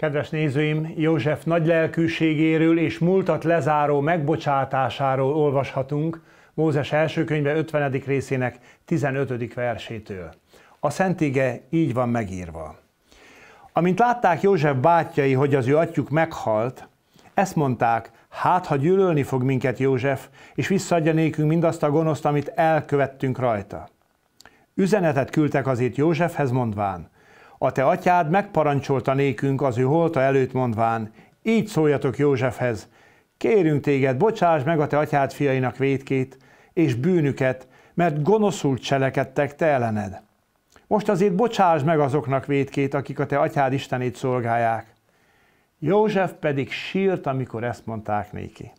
Kedves nézőim, József nagy lelkűségéről és múltat lezáró megbocsátásáról olvashatunk Mózes első könyve 50. részének 15. versétől. A Szentége így van megírva. Amint látták József bátyjai, hogy az ő atyjuk meghalt, ezt mondták, hát ha gyűlölni fog minket József, és visszaadja nékünk mindazt a gonoszt, amit elkövettünk rajta. Üzenetet küldtek azért Józsefhez mondván – a te atyád megparancsolta nékünk az ő holta előtt mondván, így szóljatok Józsefhez, kérünk téged, bocsáss meg a te atyád fiainak vétkét és bűnüket, mert gonoszul cselekedtek te ellened. Most azért bocsáss meg azoknak vétkét, akik a te atyád Istenét szolgálják. József pedig sírt, amikor ezt mondták néki.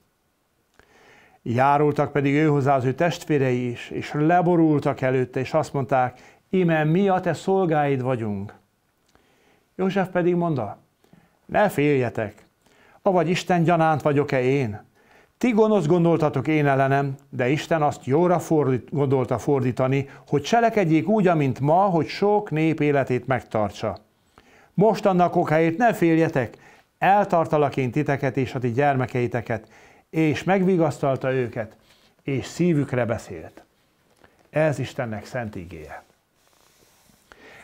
Járultak pedig őhozzá az ő testvérei is, és leborultak előtte, és azt mondták, Imen mi a te szolgáid vagyunk. József pedig mondta, ne féljetek, avagy Isten gyanánt vagyok-e én? Ti gonosz gondoltatok én ellenem, de Isten azt jóra fordít, gondolta fordítani, hogy cselekedjék úgy, amint ma, hogy sok nép életét megtartsa. Most annak okáért ne féljetek, eltartalak én titeket és a ti gyermekeiteket, és megvigasztalta őket, és szívükre beszélt. Ez Istennek szent ígéje.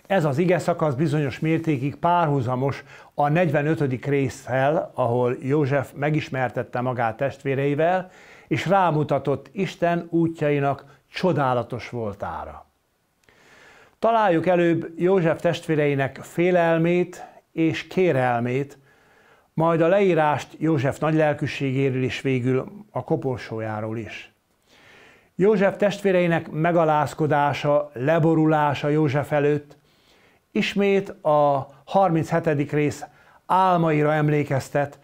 Ez az ige szakasz bizonyos mértékig párhuzamos a 45. részsel, ahol József megismertette magát testvéreivel, és rámutatott Isten útjainak csodálatos voltára. Találjuk előbb József testvéreinek félelmét és kérelmét, majd a leírást József lelkűségéről és végül a koporsójáról is. József testvéreinek megalázkodása, leborulása József előtt, ismét a 37. rész álmaira emlékeztet,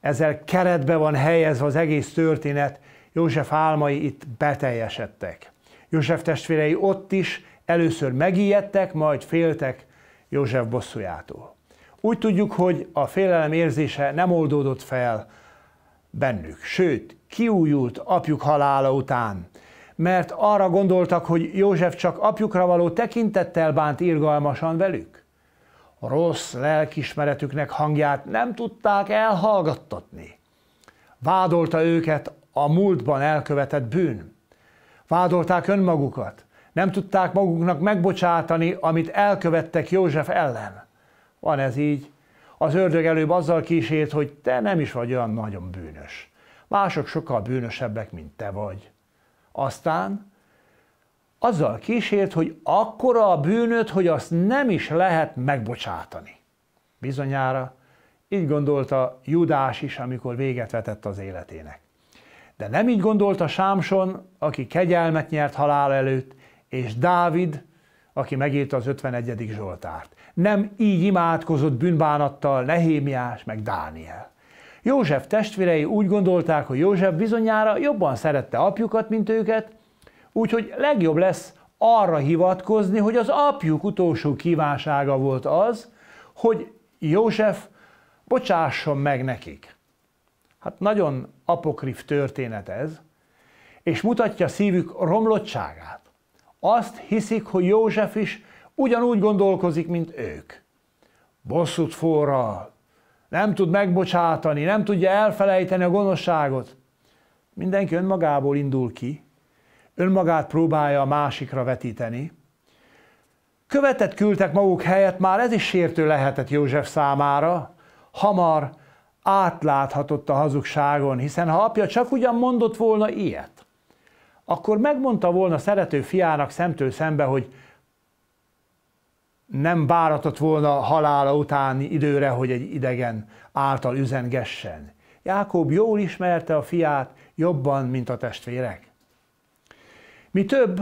ezzel keretbe van helyezve az egész történet, József álmai itt beteljesedtek. József testvérei ott is először megijedtek, majd féltek József bosszújától. Úgy tudjuk, hogy a félelem érzése nem oldódott fel bennük, sőt, kiújult apjuk halála után mert arra gondoltak, hogy József csak apjukra való tekintettel bánt irgalmasan velük? A rossz lelkismeretüknek hangját nem tudták elhallgattatni. Vádolta őket a múltban elkövetett bűn. Vádolták önmagukat. Nem tudták maguknak megbocsátani, amit elkövettek József ellen. Van ez így. Az ördög előbb azzal kísért, hogy te nem is vagy olyan nagyon bűnös. Mások sokkal bűnösebbek, mint te vagy. Aztán azzal kísért, hogy akkora a bűnöt, hogy azt nem is lehet megbocsátani. Bizonyára így gondolta Judás is, amikor véget vetett az életének. De nem így gondolta Sámson, aki kegyelmet nyert halál előtt, és Dávid, aki megírta az 51. Zsoltárt. Nem így imádkozott bűnbánattal Nehémiás meg Dániel. József testvérei úgy gondolták, hogy József bizonyára jobban szerette apjukat, mint őket, úgyhogy legjobb lesz arra hivatkozni, hogy az apjuk utolsó kívánsága volt az, hogy József bocsásson meg nekik. Hát nagyon apokrif történet ez, és mutatja szívük romlottságát. Azt hiszik, hogy József is ugyanúgy gondolkozik, mint ők. Bosszút forral, nem tud megbocsátani, nem tudja elfelejteni a gonoszságot. Mindenki önmagából indul ki, önmagát próbálja a másikra vetíteni. Követet küldtek maguk helyett, már ez is sértő lehetett József számára, hamar átláthatott a hazugságon, hiszen ha apja csak ugyan mondott volna ilyet, akkor megmondta volna szerető fiának szemtől szembe, hogy nem váratott volna halála utáni időre, hogy egy idegen által üzengessen. Jákob jól ismerte a fiát, jobban, mint a testvérek. Mi több,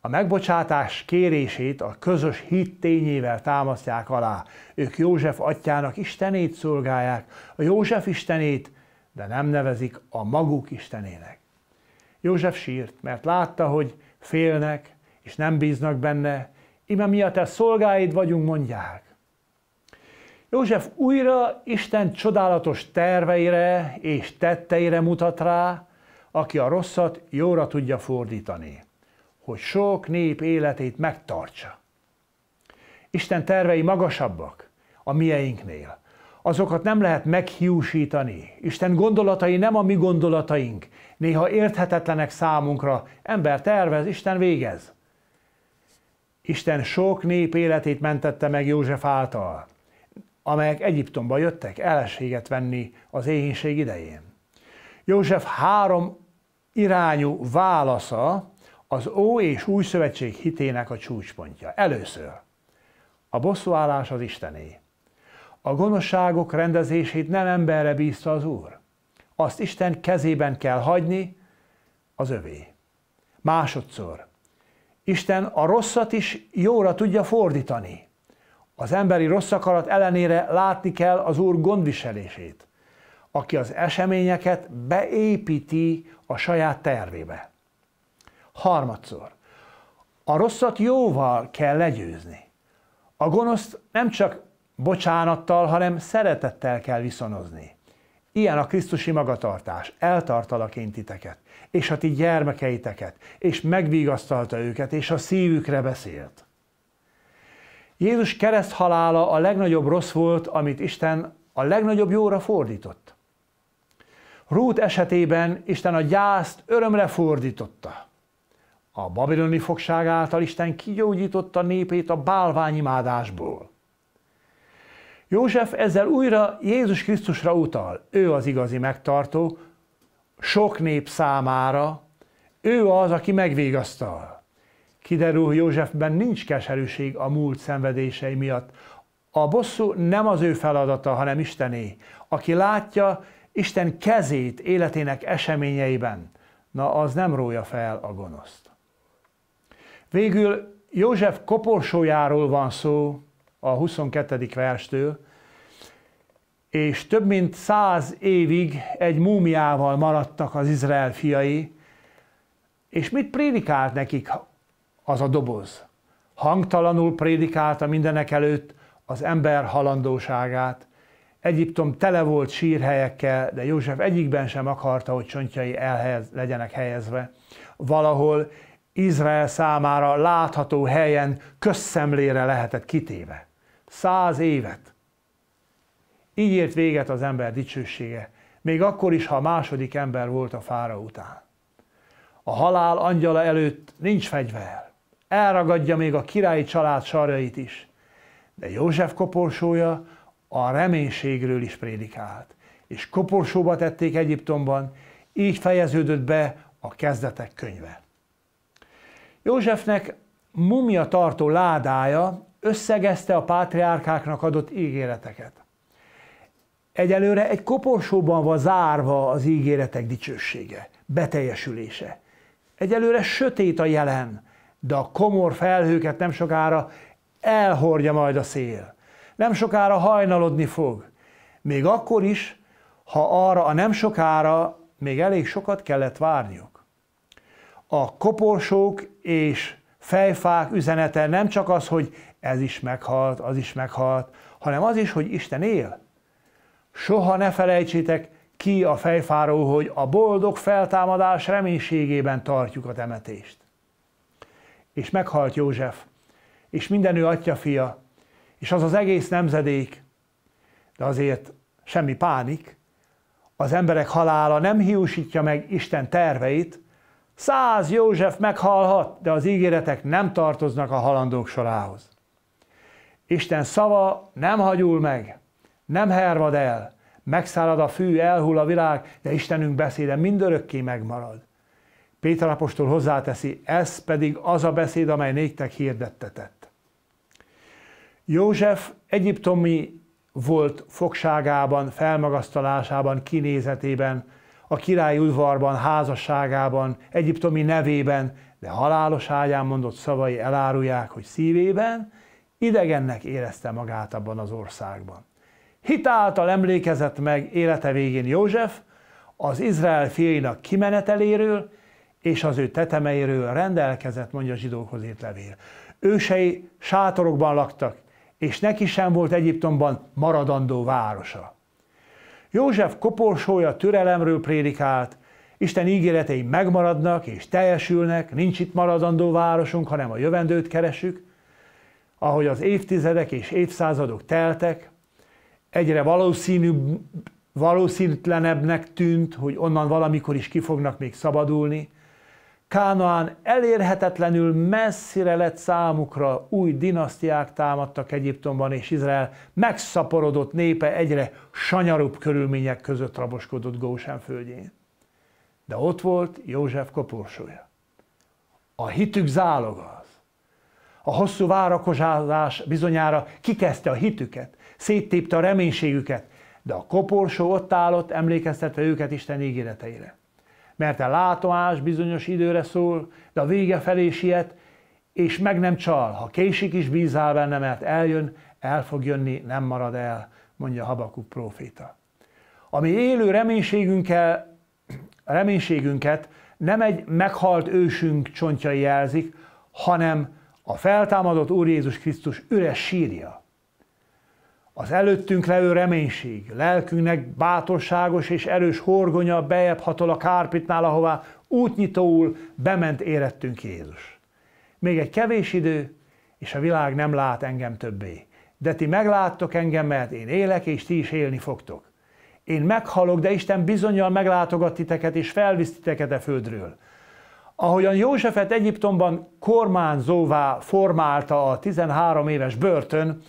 a megbocsátás kérését a közös hit tényével támasztják alá. Ők József atyának Istenét szolgálják, a József Istenét, de nem nevezik a maguk Istenének. József sírt, mert látta, hogy félnek, és nem bíznak benne, ime mi a te szolgáid vagyunk, mondják. József újra Isten csodálatos terveire és tetteire mutat rá, aki a rosszat jóra tudja fordítani, hogy sok nép életét megtartsa. Isten tervei magasabbak a mieinknél. Azokat nem lehet meghiúsítani. Isten gondolatai nem a mi gondolataink. Néha érthetetlenek számunkra. Ember tervez, Isten végez. Isten sok nép életét mentette meg József által, amelyek Egyiptomba jöttek elességet venni az éhénység idején. József három irányú válasza az Ó és Új Szövetség hitének a csúcspontja. Először a bosszúállás az Istené. A gonoszságok rendezését nem emberre bízta az Úr. Azt Isten kezében kell hagyni, az övé. Másodszor Isten a rosszat is jóra tudja fordítani. Az emberi rossz akarat ellenére látni kell az Úr gondviselését, aki az eseményeket beépíti a saját tervébe. Harmadszor, a rosszat jóval kell legyőzni. A gonoszt nem csak bocsánattal, hanem szeretettel kell viszonozni. Ilyen a Krisztusi magatartás. Eltartalak én titeket, és a ti gyermekeiteket, és megvigasztalta őket, és a szívükre beszélt. Jézus kereszt halála a legnagyobb rossz volt, amit Isten a legnagyobb jóra fordított. Rút esetében Isten a gyászt örömre fordította. A babiloni fogság által Isten kigyógyította népét a bálványimádásból. József ezzel újra Jézus Krisztusra utal. Ő az igazi megtartó, sok nép számára, ő az, aki megvégasztal. Kiderül, hogy Józsefben nincs keserűség a múlt szenvedései miatt. A bosszú nem az ő feladata, hanem Istené, aki látja Isten kezét életének eseményeiben. Na, az nem rója fel a gonoszt. Végül József koporsójáról van szó, a 22. verstől, és több mint száz évig egy múmiával maradtak az Izrael fiai, és mit prédikált nekik az a doboz? Hangtalanul prédikálta mindenek előtt az ember halandóságát. Egyiptom tele volt sírhelyekkel, de József egyikben sem akarta, hogy csontjai elhelyez, legyenek helyezve. Valahol Izrael számára látható helyen közszemlére lehetett kitéve száz évet. Így ért véget az ember dicsősége, még akkor is, ha a második ember volt a fára után. A halál angyala előtt nincs fegyver, elragadja még a királyi család sarjait is, de József koporsója a reménységről is prédikált, és koporsóba tették Egyiptomban, így fejeződött be a kezdetek könyve. Józsefnek mumia tartó ládája összegezte a pátriárkáknak adott ígéreteket. Egyelőre egy koporsóban van zárva az ígéretek dicsősége, beteljesülése. Egyelőre sötét a jelen, de a komor felhőket nem sokára elhordja majd a szél. Nem sokára hajnalodni fog. Még akkor is, ha arra a nem sokára még elég sokat kellett várniuk. A koporsók és fejfák üzenete nem csak az, hogy ez is meghalt, az is meghalt, hanem az is, hogy Isten él. Soha ne felejtsétek ki a fejfáró, hogy a boldog feltámadás reménységében tartjuk a temetést. És meghalt József, és mindenő atya fia, és az az egész nemzedék, de azért semmi pánik, az emberek halála nem hiúsítja meg Isten terveit, száz József meghalhat, de az ígéretek nem tartoznak a halandók sorához. Isten szava nem hagyul meg, nem hervad el, megszárad a fű, elhull a világ, de Istenünk beszéde mindörökké megmarad. Péter apostol hozzáteszi, ez pedig az a beszéd, amely néktek hirdettetett. József egyiptomi volt fogságában, felmagasztalásában, kinézetében, a király udvarban, házasságában, egyiptomi nevében, de halálos ágyán mondott szavai elárulják, hogy szívében Idegennek érezte magát abban az országban. Hitáltal emlékezett meg élete végén József az Izrael fiainak kimeneteléről és az ő tetemeiről rendelkezett, mondja a zsidókhoz írt levél. Ősei sátorokban laktak, és neki sem volt Egyiptomban maradandó városa. József koporsója türelemről prédikált, Isten ígéretei megmaradnak és teljesülnek, nincs itt maradandó városunk, hanem a jövendőt keresünk, ahogy az évtizedek és évszázadok teltek, egyre valószínűbb, valószínűtlenebbnek tűnt, hogy onnan valamikor is ki fognak még szabadulni, Kánaán elérhetetlenül messzire lett számukra, új dinasztiák támadtak Egyiptomban, és Izrael megszaporodott népe egyre sanyarúbb körülmények között raboskodott Gósen földjén. De ott volt József koporsója, a hitük záloga, a hosszú várakozás bizonyára kikezdte a hitüket, széttépte a reménységüket, de a koporsó ott állott, emlékeztette őket Isten ígéreteire. Mert a látomás bizonyos időre szól, de a vége felé siet, és meg nem csal, ha késik is bízál benne, mert eljön, el fog jönni, nem marad el, mondja Habakuk próféta. Ami élő reménységünkkel, reménységünket nem egy meghalt ősünk csontjai jelzik, hanem a feltámadott Úr Jézus Krisztus üres sírja. Az előttünk levő reménység, lelkünknek bátorságos és erős horgonya bejebb hatol a kárpitnál, ahová útnyitóul bement érettünk Jézus. Még egy kevés idő, és a világ nem lát engem többé. De ti megláttok engem, mert én élek, és ti is élni fogtok. Én meghalok, de Isten bizonyal meglátogat titeket, és felvisz titeket a e földről. Ahogyan Józsefet Egyiptomban kormányzóvá formálta a 13 éves börtön,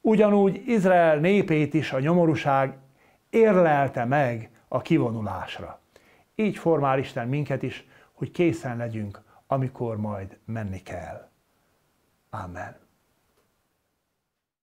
ugyanúgy Izrael népét is a nyomorúság érlelte meg a kivonulásra. Így formál Isten minket is, hogy készen legyünk, amikor majd menni kell. Amen.